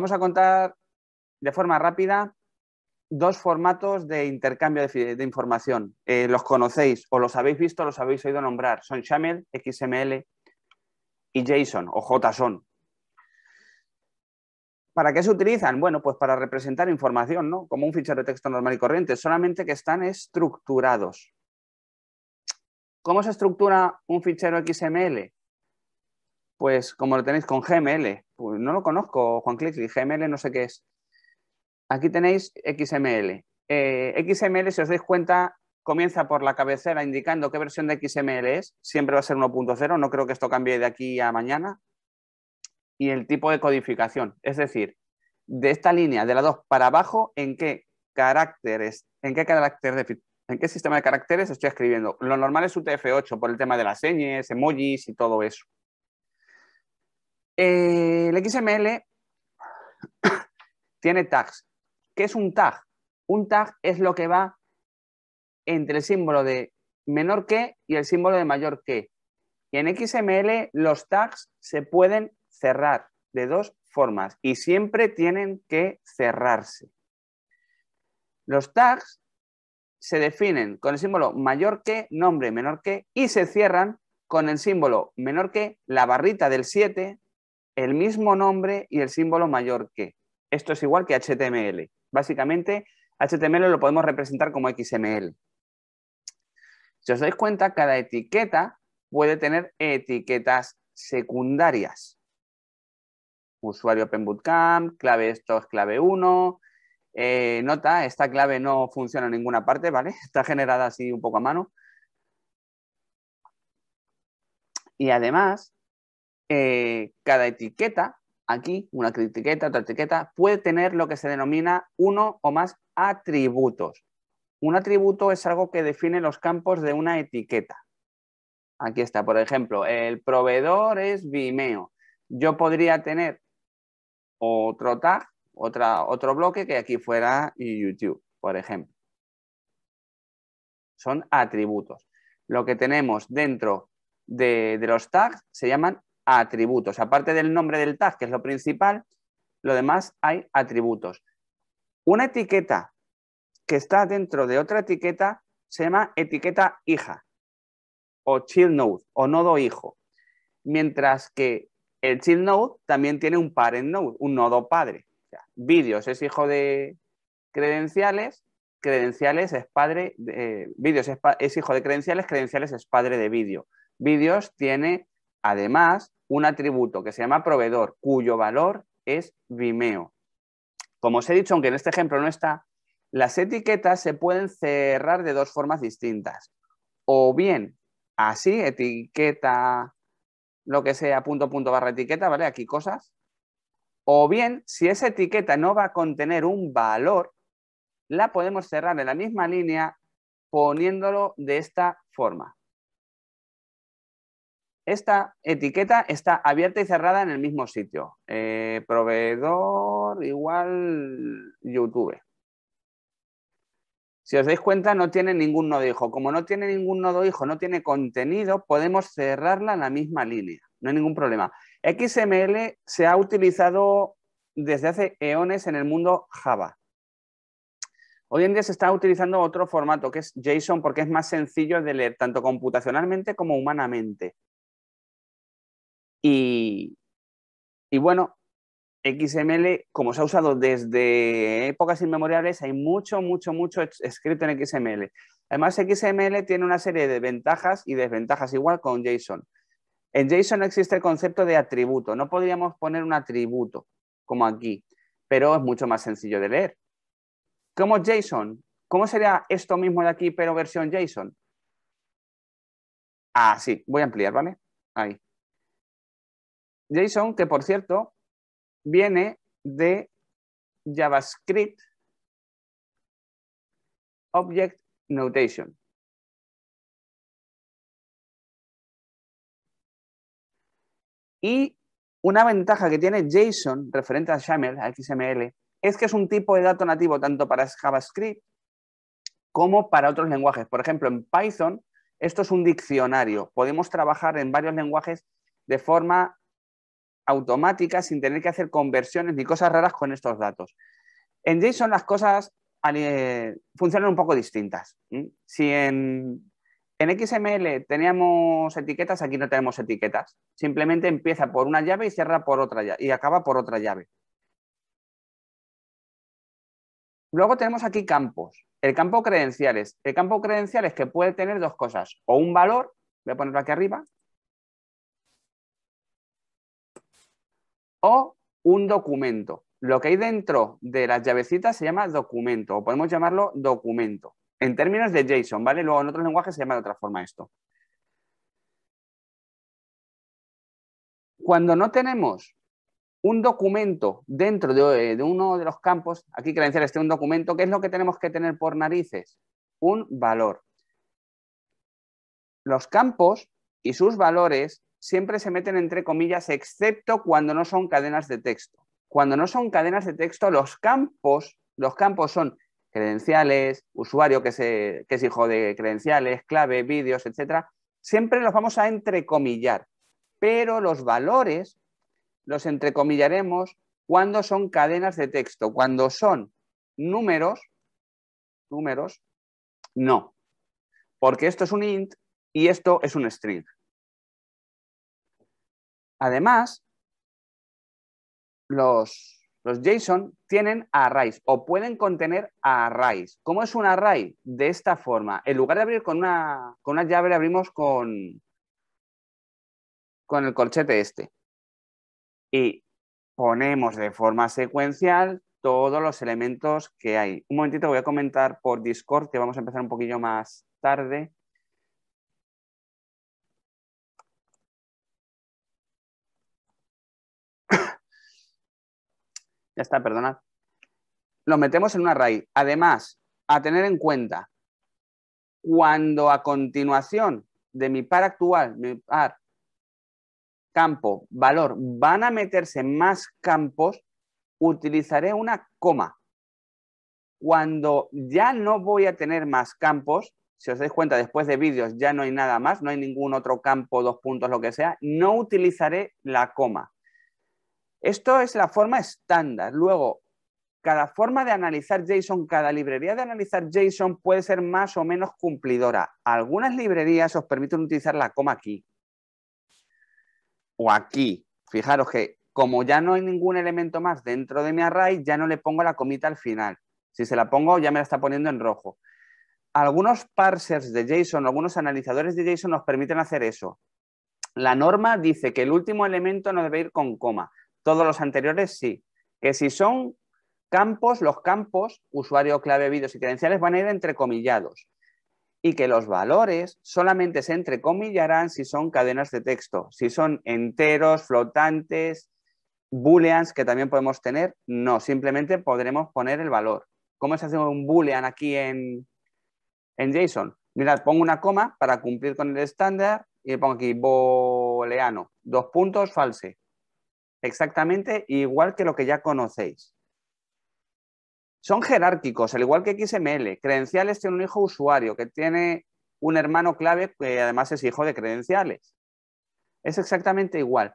Vamos a contar de forma rápida dos formatos de intercambio de, información. Eh, los conocéis o los habéis visto, los habéis oído nombrar. Son XAML, XML y JSON o JSON. ¿Para qué se utilizan? Bueno, pues para representar información, ¿no? Como un fichero de texto normal y corriente, solamente que están estructurados. ¿Cómo se estructura un fichero XML? Pues como lo tenéis con GML, pues, no lo conozco, Juan y GML no sé qué es. Aquí tenéis XML. Eh, XML, si os dais cuenta, comienza por la cabecera indicando qué versión de XML es. Siempre va a ser 1.0, no creo que esto cambie de aquí a mañana. Y el tipo de codificación, es decir, de esta línea, de la 2 para abajo, en qué caracteres, en qué carácter en qué sistema de caracteres estoy escribiendo. Lo normal es UTF-8 por el tema de las señas, emojis y todo eso. Eh, el XML tiene tags. ¿Qué es un tag? Un tag es lo que va entre el símbolo de menor que y el símbolo de mayor que. Y en XML los tags se pueden cerrar de dos formas y siempre tienen que cerrarse. Los tags se definen con el símbolo mayor que, nombre menor que y se cierran con el símbolo menor que, la barrita del 7 el mismo nombre y el símbolo mayor que. Esto es igual que HTML. Básicamente, HTML lo podemos representar como XML. Si os dais cuenta, cada etiqueta puede tener etiquetas secundarias. Usuario Open Bootcamp, clave esto es clave 1. Eh, nota, esta clave no funciona en ninguna parte, ¿vale? Está generada así un poco a mano. Y además, eh, cada etiqueta, aquí una etiqueta, otra etiqueta, puede tener lo que se denomina uno o más atributos. Un atributo es algo que define los campos de una etiqueta. Aquí está, por ejemplo, el proveedor es Vimeo. Yo podría tener otro tag, otra, otro bloque que aquí fuera YouTube, por ejemplo. Son atributos. Lo que tenemos dentro de, de los tags se llaman atributos. Aparte del nombre del tag, que es lo principal, lo demás hay atributos. Una etiqueta que está dentro de otra etiqueta se llama etiqueta hija o child node o nodo hijo, mientras que el child node también tiene un parent node, un nodo padre. vídeos es hijo de credenciales, credenciales es padre, de, eh, es, hijo de credenciales, credenciales es padre de vídeo. vídeos tiene además un atributo que se llama proveedor, cuyo valor es Vimeo. Como os he dicho, aunque en este ejemplo no está, las etiquetas se pueden cerrar de dos formas distintas. O bien así, etiqueta, lo que sea, punto, punto, barra etiqueta, ¿vale? Aquí cosas. O bien, si esa etiqueta no va a contener un valor, la podemos cerrar en la misma línea poniéndolo de esta forma esta etiqueta está abierta y cerrada en el mismo sitio. Eh, proveedor igual YouTube. Si os dais cuenta, no tiene ningún nodo hijo. Como no tiene ningún nodo hijo, no tiene contenido, podemos cerrarla en la misma línea. No hay ningún problema. XML se ha utilizado desde hace eones en el mundo Java. Hoy en día se está utilizando otro formato que es JSON porque es más sencillo de leer tanto computacionalmente como humanamente. Y, bueno, XML, como se ha usado desde épocas inmemoriales, hay mucho, mucho, mucho escrito en XML. Además, XML tiene una serie de ventajas y desventajas igual con JSON. En JSON existe el concepto de atributo. No podríamos poner un atributo como aquí, pero es mucho más sencillo de leer. ¿Cómo JSON? ¿Cómo sería esto mismo de aquí, pero versión JSON? Ah, sí, voy a ampliar, ¿vale? Ahí. JSON, que por cierto, viene de JavaScript Object Notation. Y una ventaja que tiene JSON referente a XAML, a XML, es que es un tipo de dato nativo tanto para JavaScript como para otros lenguajes. Por ejemplo, en Python, esto es un diccionario. Podemos trabajar en varios lenguajes de forma automática sin tener que hacer conversiones ni cosas raras con estos datos. En JSON las cosas funcionan un poco distintas. Si en, XML teníamos etiquetas, aquí no tenemos etiquetas. Simplemente empieza por una llave y cierra por otra llave, y acaba por otra llave. Luego tenemos aquí campos. El campo credenciales. El campo credenciales que puede tener dos cosas. O un valor, voy a ponerlo aquí arriba, o un documento. Lo que hay dentro de las llavecitas se llama documento, o podemos llamarlo documento, en términos de JSON, ¿vale? Luego en otros lenguajes se llama de otra forma esto. Cuando no tenemos un documento dentro de, eh, uno de los campos, aquí este este un documento, ¿qué es lo que tenemos que tener por narices? Un valor. Los campos y sus valores siempre se meten entre comillas, excepto cuando no son cadenas de texto. Cuando no son cadenas de texto, los campos, los campos son credenciales, usuario que, es hijo de credenciales, clave, vídeos, etcétera, siempre los vamos a entrecomillar, pero los valores los entrecomillaremos cuando son cadenas de texto, cuando son números, números, no, porque esto es un int y esto es un string. Además, los, JSON tienen arrays o pueden contener arrays. ¿Cómo es un array? De esta forma. En lugar de abrir con una, llave, abrimos con, con el corchete este. Y ponemos de forma secuencial todos los elementos que hay. Un momentito voy a comentar por Discord, que vamos a empezar un poquillo más tarde. Ya está, perdonad. Lo metemos en una raíz, Además, a tener en cuenta, cuando a continuación de mi par actual, mi par, campo, valor, van a meterse más campos, utilizaré una coma. Cuando ya no voy a tener más campos, si os dais cuenta, después de vídeos ya no hay nada más, no hay ningún otro campo, dos puntos, lo que sea, no utilizaré la coma. Esto es la forma estándar. Luego, cada forma de analizar JSON, cada librería de analizar JSON puede ser más o menos cumplidora. Algunas librerías os permiten utilizar la coma aquí o aquí. Fijaros que como ya no hay ningún elemento más dentro de mi array, ya no le pongo la comita al final. Si se la pongo, ya me la está poniendo en rojo. Algunos parsers de JSON, algunos analizadores de JSON nos permiten hacer eso. La norma dice que el último elemento no debe ir con coma todos los anteriores sí. Que si son campos, los campos, usuario, clave, vídeos y credenciales van a ir entrecomillados. Y que los valores solamente se entrecomillarán si son cadenas de texto. Si son enteros, flotantes, booleans que también podemos tener, no. Simplemente podremos poner el valor. ¿Cómo se hace un boolean aquí en, en JSON? Mirad, pongo una coma para cumplir con el estándar y le pongo aquí booleano. Dos puntos, false. Exactamente igual que lo que ya conocéis. Son jerárquicos, al igual que XML. Credenciales tiene un hijo usuario que tiene un hermano clave que además es hijo de credenciales. Es exactamente igual.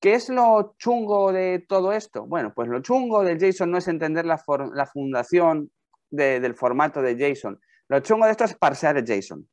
¿Qué es lo chungo de todo esto? Bueno, pues lo chungo del JSON no es entender la, fundación del formato de JSON. Lo chungo de esto es parsear el JSON.